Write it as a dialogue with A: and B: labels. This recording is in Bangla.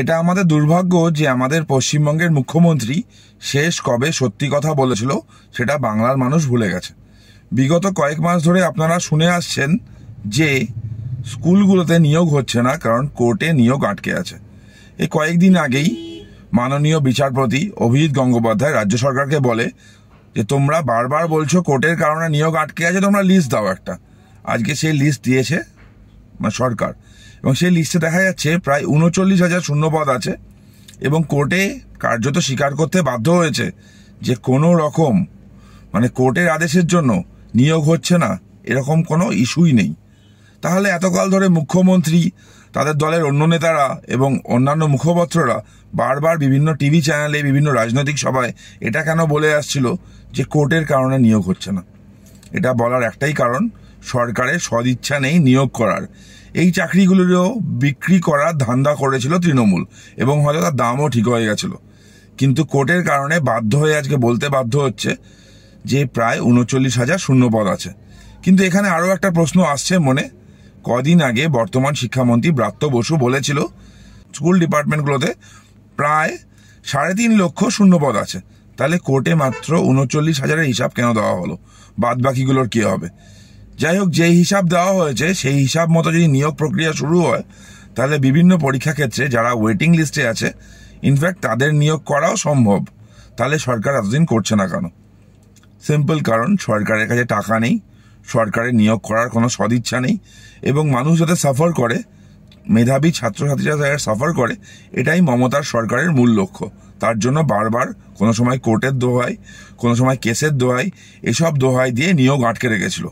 A: এটা আমাদের দুর্ভাগ্য যে আমাদের পশ্চিমবঙ্গের মুখ্যমন্ত্রী শেষ কবে সত্যি কথা বলেছিল সেটা বাংলার মানুষ ভুলে গেছে বিগত কয়েক মাস ধরে আপনারা শুনে আসছেন যে স্কুলগুলোতে নিয়োগ হচ্ছে না কারণ কোর্টে নিয়োগ আটকে আছে এই কয়েকদিন আগেই মাননীয় বিচারপতি অভিজিৎ গঙ্গোপাধ্যায় রাজ্য সরকারকে বলে যে তোমরা বারবার বলছো কোর্টের কারণে নিয়োগ আটকে আছে তোমরা লিস্ট দাও একটা আজকে সেই লিস্ট দিয়েছে মানে সরকার এবং সেই লিস্টে দেখা যাচ্ছে প্রায় উনচল্লিশ হাজার শূন্যপদ আছে এবং কোর্টে কার্যত স্বীকার করতে বাধ্য হয়েছে যে কোনো রকম মানে কোর্টের আদেশের জন্য নিয়োগ হচ্ছে না এরকম কোনো ইস্যুই নেই তাহলে এতকাল ধরে মুখ্যমন্ত্রী তাদের দলের অন্য নেতারা এবং অন্যান্য মুখপত্ররা বারবার বিভিন্ন টিভি চ্যানেলে বিভিন্ন রাজনৈতিক সভায় এটা কেন বলে আসছিল যে কোর্টের কারণে নিয়োগ হচ্ছে না এটা বলার একটাই কারণ সরকারের সদিচ্ছা নেই নিয়োগ করার এই চাকরিগুলিরও বিক্রি করার ধান্দা করেছিল তৃণমূল এবং হয়তো তার দামও ঠিক হয়ে গেছিল কিন্তু কোর্টের কারণে বাধ্য হয়ে আজকে বলতে বাধ্য হচ্ছে যে প্রায় উনচল্লিশ হাজার শূন্য পদ আছে কিন্তু এখানে আরও একটা প্রশ্ন আসছে মনে কদিন আগে বর্তমান শিক্ষামন্ত্রী ব্রাত্য বসু বলেছিল স্কুল ডিপার্টমেন্টগুলোতে প্রায় সাড়ে তিন লক্ষ শূন্য পদ আছে তাহলে কোর্টে মাত্র উনচল্লিশ হাজারের হিসাব কেন দেওয়া হলো বাদ বাকিগুলোর কী হবে যাই হোক যে হিসাব দেওয়া হয়েছে সেই হিসাব মতো যদি নিয়োগ প্রক্রিয়া শুরু হয় তাহলে বিভিন্ন পরীক্ষা ক্ষেত্রে যারা ওয়েটিং লিস্টে আছে ইনফ্যাক্ট তাদের নিয়োগ করাও সম্ভব তাহলে সরকার এতদিন করছে না কেন সিম্পল কারণ সরকারের কাছে টাকা নেই সরকারের নিয়োগ করার কোনো সদিচ্ছা নেই এবং মানুষ যাতে সাফার করে মেধাবী ছাত্রছাত্রীরা যারা সাফার করে এটাই মমতার সরকারের মূল লক্ষ্য তার জন্য বারবার কোনো সময় কোর্টের দোহাই কোনো সময় কেসের দোহাই এসব দোহাই দিয়ে নিয়োগ আটকে রেখেছিল